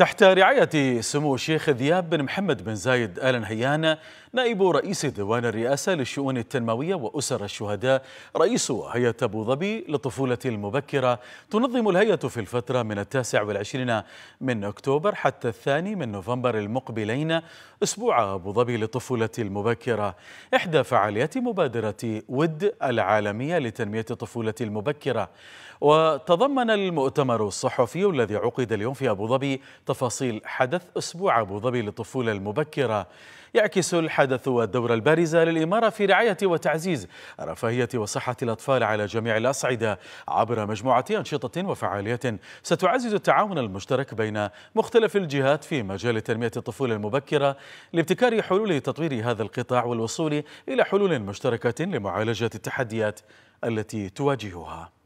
تحت رعاية سمو الشيخ ذياب بن محمد بن زايد آل نهيان نائب رئيس ديوان الرئاسة للشؤون التنموية وأسر الشهداء رئيس هيئة أبو ظبي للطفولة المبكرة تنظم الهيئة في الفترة من التاسع والعشرين من أكتوبر حتى الثاني من نوفمبر المقبلين أسبوع أبو ظبي للطفولة المبكرة إحدى فعاليات مبادرة ود العالمية لتنمية الطفولة المبكرة وتضمن المؤتمر الصحفي الذي عقد اليوم في أبو ظبي تفاصيل حدث أسبوع أبو ظبي للطفولة المبكرة يعكس الحدث والدور البارز للإمارة في رعاية وتعزيز رفاهية وصحة الأطفال على جميع الأصعدة عبر مجموعة أنشطة وفعاليات ستعزز التعاون المشترك بين مختلف الجهات في مجال تنمية الطفولة المبكرة لابتكار حلول تطوير هذا القطاع والوصول إلى حلول مشتركة لمعالجة التحديات التي تواجهها